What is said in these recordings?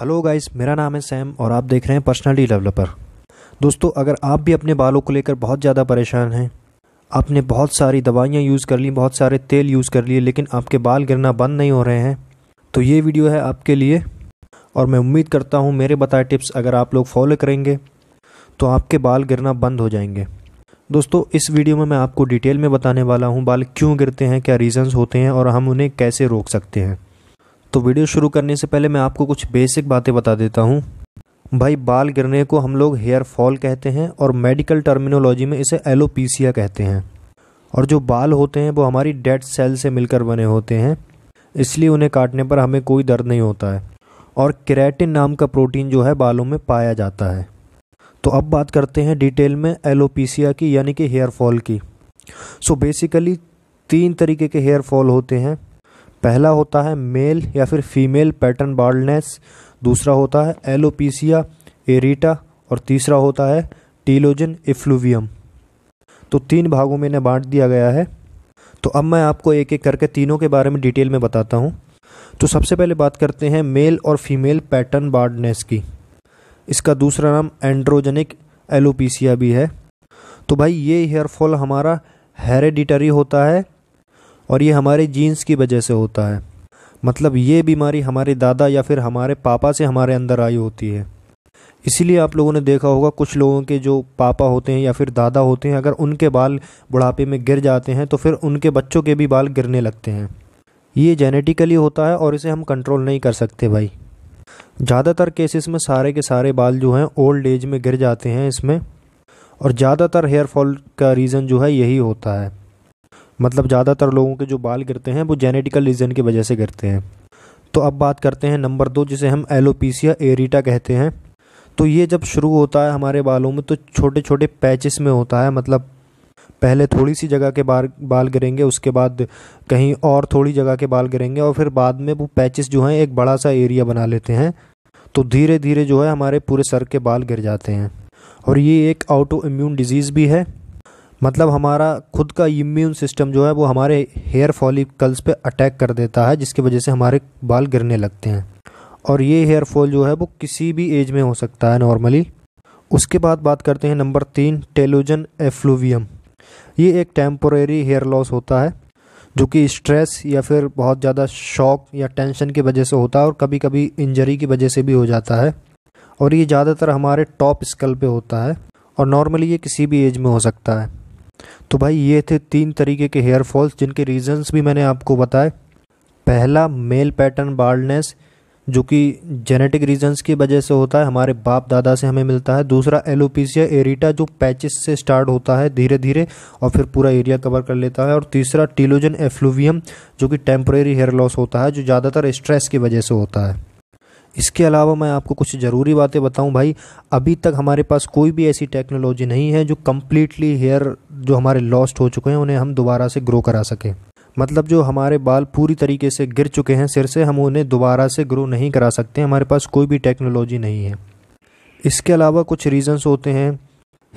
hello guys मेरा नाम है सैम और आप देख रहे हैं पर्सनली डेवलपर दोस्तों अगर आप भी अपने बालों को लेकर बहुत ज़्यादा परेशान हैं आपने बहुत सारी दवाइयाँ यूज़ कर ली बहुत सारे तेल यूज़ कर लिए लेकिन आपके बाल गिरना बंद नहीं हो रहे हैं तो ये वीडियो है आपके लिए और मैं उम्मीद करता हूँ मेरे बताए टिप्स अगर आप लोग फॉलो करेंगे तो आपके बाल गिरना बंद हो जाएंगे दोस्तों इस वीडियो में मैं आपको डिटेल में बताने वाला हूँ बाल क्यों गिरते हैं क्या रीज़न्स होते हैं और हम उन्हें कैसे रोक सकते हैं तो वीडियो शुरू करने से पहले मैं आपको कुछ बेसिक बातें बता देता हूँ भाई बाल गिरने को हम लोग हेयर फॉल कहते हैं और मेडिकल टर्मिनोलॉजी में इसे एलोपीसिया कहते हैं और जो बाल होते हैं वो हमारी डेड सेल से मिलकर बने होते हैं इसलिए उन्हें काटने पर हमें कोई दर्द नहीं होता है और क्रैटिन नाम का प्रोटीन जो है बालों में पाया जाता है तो अब बात करते हैं डिटेल में एलोपीसिया की यानी कि हेयर फॉल की सो बेसिकली तीन तरीके के हेयर फॉल होते हैं पहला होता है मेल या फिर फीमेल पैटर्न बार्डनेस दूसरा होता है एलोपीसिया एरिटा और तीसरा होता है टीलोजन इफ्लुवियम तो तीन भागों में इन्हें बांट दिया गया है तो अब मैं आपको एक एक करके तीनों के बारे में डिटेल में बताता हूँ तो सबसे पहले बात करते हैं मेल और फीमेल पैटर्न बार्डनेस की इसका दूसरा नाम एंड्रोजेनिक एलोपीसिया भी है तो भाई ये हेयर फॉल हमारा हेरेडिटरी होता है और ये हमारे जीन्स की वजह से होता है मतलब ये बीमारी हमारे दादा या फिर हमारे पापा से हमारे अंदर आई होती है इसीलिए आप लोगों ने देखा होगा कुछ लोगों के जो पापा होते हैं या फिर दादा होते हैं अगर उनके बाल बुढ़ापे में गिर जाते हैं तो फिर उनके बच्चों के भी बाल गिरने लगते हैं ये जेनेटिकली होता है और इसे हम कंट्रोल नहीं कर सकते भाई ज़्यादातर केसेस में सारे के सारे बाल जो हैं ओल्ड एज में गिर जाते हैं इसमें और ज़्यादातर हेयर फॉल का रीज़न जो है यही होता है मतलब ज़्यादातर लोगों के जो बाल गिरते हैं वो जेनेटिकल रीज़न की वजह से गिरते हैं तो अब बात करते हैं नंबर दो जिसे हम एलोपीसिया एरिटा कहते हैं तो ये जब शुरू होता है हमारे बालों में तो छोटे छोटे पैचेस में होता है मतलब पहले थोड़ी सी जगह के बाल बाल गिरेंगे उसके बाद कहीं और थोड़ी जगह के बाल गिरेंगे और फिर बाद में वो पैचेस जो हैं एक बड़ा सा एरिया बना लेते हैं तो धीरे धीरे जो है हमारे पूरे सर के बाल गिर जाते हैं और ये एक ऑटो इम्यून डिजीज़ भी है मतलब हमारा खुद का इम्यून सिस्टम जो है वो हमारे हेयर फॉलिकल्स पे अटैक कर देता है जिसकी वजह से हमारे बाल गिरने लगते हैं और ये हेयर फॉल जो है वो किसी भी एज में हो सकता है नॉर्मली उसके बाद बात करते हैं नंबर तीन टेलोजन एफ्लुवियम ये एक टेम्पोरेरी हेयर लॉस होता है जो कि स्ट्रेस या फिर बहुत ज़्यादा शॉक या टेंशन की वजह से होता है और कभी कभी इंजरी की वजह से भी हो जाता है और ये ज़्यादातर हमारे टॉप स्कल पे होता है और नॉर्मली ये किसी भी एज में हो सकता है तो भाई ये थे तीन तरीके के हेयर फॉल्स जिनके रीजंस भी मैंने आपको बताए पहला मेल पैटर्न बाल्डनेस जो कि जेनेटिक रीजंस की वजह से होता है हमारे बाप दादा से हमें मिलता है दूसरा एलोपीसिया एरिटा जो पैचेस से स्टार्ट होता है धीरे धीरे और फिर पूरा एरिया कवर कर लेता है और तीसरा टीलोजन एफ्लुवियम जो कि टेम्प्रेरी हेयर लॉस होता है जो ज़्यादातर स्ट्रेस की वजह से होता है इसके अलावा मैं आपको कुछ ज़रूरी बातें बताऊं भाई अभी तक हमारे पास कोई भी ऐसी टेक्नोलॉजी नहीं है जो कम्प्लीटली हेयर जो हमारे लॉस्ट हो चुके हैं उन्हें हम दोबारा से ग्रो करा सकें मतलब जो हमारे बाल पूरी तरीके से गिर चुके हैं सिर से हम उन्हें दोबारा से ग्रो नहीं करा सकते हमारे पास कोई भी टेक्नोलॉजी नहीं है इसके अलावा कुछ रीज़न्स होते हैं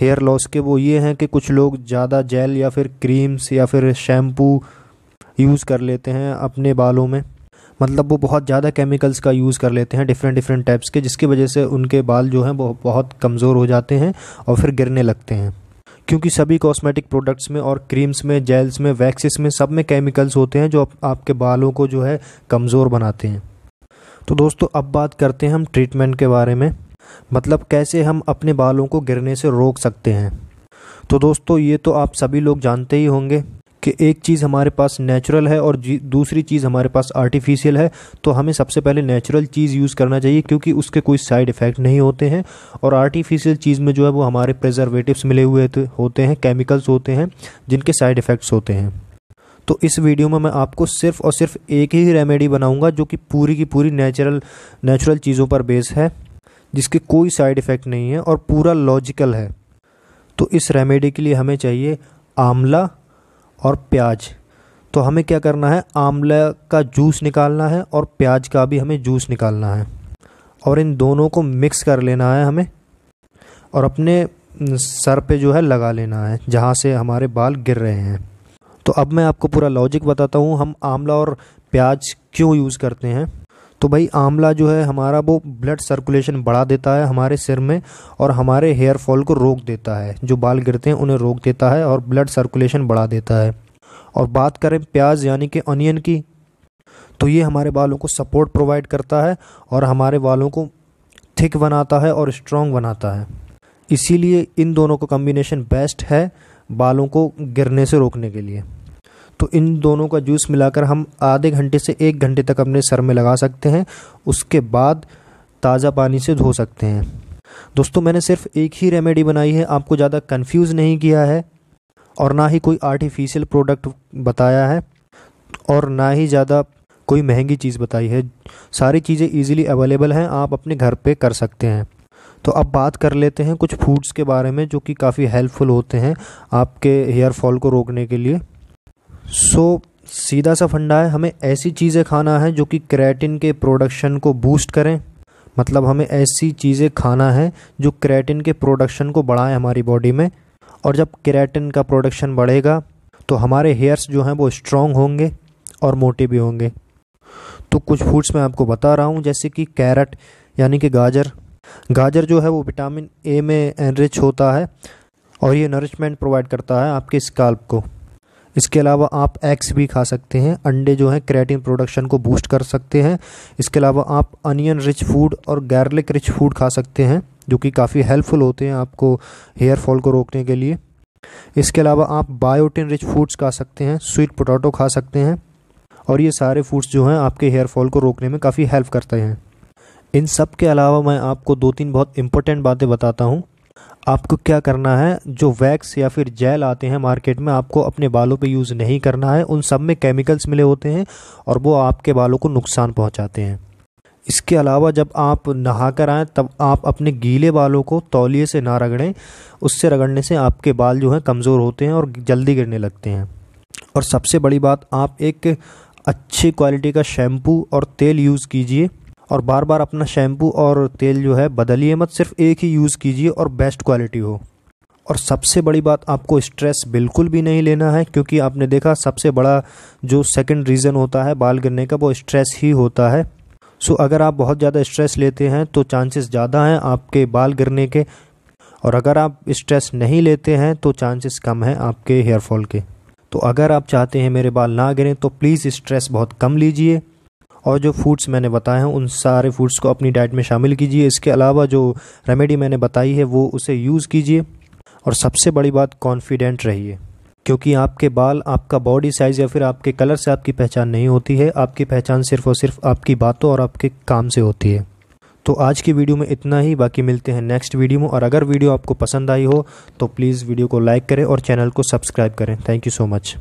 हेयर लॉस के वो ये हैं कि कुछ लोग ज़्यादा जेल या फिर क्रीम्स या फिर शैम्पू यूज़ कर लेते हैं अपने बालों में मतलब वो बहुत ज़्यादा केमिकल्स का यूज़ कर लेते हैं डिफरेंट डिफरेंट टाइप्स के जिसकी वजह से उनके बाल जो हैं वो बहुत कमज़ोर हो जाते हैं और फिर गिरने लगते हैं क्योंकि सभी कॉस्मेटिक प्रोडक्ट्स में और क्रीम्स में जेल्स में वैक्सेस में सब में केमिकल्स होते हैं जो आपके बालों को जो है कमज़ोर बनाते हैं तो दोस्तों अब बात करते हैं हम ट्रीटमेंट के बारे में मतलब कैसे हम अपने बालों को गिरने से रोक सकते हैं तो दोस्तों ये तो आप सभी लोग जानते ही होंगे कि एक चीज़ हमारे पास नेचुरल है और दूसरी चीज़ हमारे पास आर्टिफिशियल है तो हमें सबसे पहले नेचुरल चीज़ यूज़ करना चाहिए क्योंकि उसके कोई साइड इफ़ेक्ट नहीं होते हैं और आर्टिफिशियल चीज़ में जो है वो हमारे प्रिजर्वेटिवस मिले हुए होते हैं केमिकल्स होते हैं जिनके साइड इफ़ेक्ट्स होते हैं तो इस वीडियो में मैं आपको सिर्फ और सिर्फ एक ही रेमेडी बनाऊंगा जो कि पूरी की पूरी नेचुरल नेचुरल चीज़ों पर बेस है जिसके कोई साइड इफ़ेक्ट नहीं है और पूरा लॉजिकल है तो इस रेमेडी के लिए हमें चाहिए आंवला और प्याज तो हमें क्या करना है आंवला का जूस निकालना है और प्याज का भी हमें जूस निकालना है और इन दोनों को मिक्स कर लेना है हमें और अपने सर पे जो है लगा लेना है जहाँ से हमारे बाल गिर रहे हैं तो अब मैं आपको पूरा लॉजिक बताता हूँ हम आंवला और प्याज क्यों यूज़ करते हैं तो भाई आंवला जो है हमारा वो ब्लड सर्कुलेशन बढ़ा देता है हमारे सिर में और हमारे हेयर फॉल को रोक देता है जो बाल गिरते हैं उन्हें रोक देता है और ब्लड सर्कुलेशन बढ़ा देता है और बात करें प्याज यानी कि अनियन की तो ये हमारे बालों को सपोर्ट प्रोवाइड करता है और हमारे बालों को थिक बनाता है और स्ट्रॉन्ग बनाता है इसीलिए इन दोनों का कम्बिनेशन बेस्ट है बालों को गिरने से रोकने के लिए तो इन दोनों का जूस मिलाकर हम आधे घंटे से एक घंटे तक अपने सर में लगा सकते हैं उसके बाद ताज़ा पानी से धो सकते हैं दोस्तों मैंने सिर्फ एक ही रेमेडी बनाई है आपको ज़्यादा कन्फ्यूज़ नहीं किया है और ना ही कोई आर्टिफिशियल प्रोडक्ट बताया है और ना ही ज़्यादा कोई महंगी चीज़ बताई है सारी चीज़ें इजीली अवेलेबल हैं आप अपने घर पे कर सकते हैं तो अब बात कर लेते हैं कुछ फूड्स के बारे में जो कि काफ़ी हेल्पफुल होते हैं आपके हेयर फॉल को रोकने के लिए सो so, सीधा सा फंडा है हमें ऐसी चीज़ें खाना है जो कि क्रेटिन के प्रोडक्शन को बूस्ट करें मतलब हमें ऐसी चीज़ें खाना है जो क्रेटिन के प्रोडक्शन को बढ़ाएं हमारी बॉडी में और जब क्रेटिन का प्रोडक्शन बढ़ेगा तो हमारे हेयर्स जो हैं वो स्ट्रॉन्ग होंगे और मोटे भी होंगे तो कुछ फूड्स मैं आपको बता रहा हूँ जैसे कि कैरेट यानी कि गाजर गाजर जो है वो विटामिन ए में एनरिच होता है और ये नरिशमेंट प्रोवाइड करता है आपके स्काल्प को इसके अलावा आप एग्स भी खा सकते हैं अंडे जो हैं क्रेटिन प्रोडक्शन को बूस्ट कर सकते हैं इसके अलावा आप अनियन रिच फूड और गार्लिक रिच फूड खा सकते हैं जो कि काफ़ी हेल्पफुल होते हैं आपको हेयर फॉल को रोकने के लिए इसके अलावा आप बायोटिन रिच फूड्स खा सकते हैं स्वीट पोटैटो खा सकते हैं और ये सारे फूड्स जो हैं आपके हेयर फॉल को रोकने में काफ़ी हेल्प करते हैं इन सब के अलावा मैं आपको दो तीन बहुत इंपॉर्टेंट बातें बताता हूँ आपको क्या करना है जो वैक्स या फिर जेल आते हैं मार्केट में आपको अपने बालों पे यूज़ नहीं करना है उन सब में केमिकल्स मिले होते हैं और वो आपके बालों को नुकसान पहुंचाते हैं इसके अलावा जब आप नहा कर आएँ तब आप अपने गीले बालों को तौलिए से ना रगड़ें उससे रगड़ने से आपके बाल जो हैं कमज़ोर होते हैं और जल्दी गिरने लगते हैं और सबसे बड़ी बात आप एक अच्छी क्वालिटी का शैम्पू और तेल यूज़ कीजिए और बार बार अपना शैम्पू और तेल जो है बदलिए मत सिर्फ एक ही यूज़ कीजिए और बेस्ट क्वालिटी हो और सबसे बड़ी बात आपको स्ट्रेस बिल्कुल भी नहीं लेना है क्योंकि आपने देखा सबसे बड़ा जो सेकंड रीज़न होता है बाल गिरने का वो स्ट्रेस ही होता है सो अगर आप बहुत ज़्यादा स्ट्रेस लेते हैं तो चांसेस ज़्यादा हैं आपके बाल गिरने के और अगर आप स्ट्रेस नहीं लेते हैं तो चांसेस कम हैं आपके हेयरफॉल के तो अगर आप चाहते हैं मेरे बाल ना गिरें तो प्लीज़ स्ट्रेस बहुत कम लीजिए और जो फूड्स मैंने बताए हैं उन सारे फूड्स को अपनी डाइट में शामिल कीजिए इसके अलावा जो रेमेडी मैंने बताई है वो उसे यूज़ कीजिए और सबसे बड़ी बात कॉन्फिडेंट रहिए क्योंकि आपके बाल आपका बॉडी साइज़ या फिर आपके कलर से आपकी पहचान नहीं होती है आपकी पहचान सिर्फ और सिर्फ आपकी बातों और आपके काम से होती है तो आज की वीडियो में इतना ही बाकी मिलते हैं नेक्स्ट वीडियो में और अगर वीडियो आपको पसंद आई हो तो प्लीज़ वीडियो को लाइक करें और चैनल को सब्सक्राइब करें थैंक यू सो मच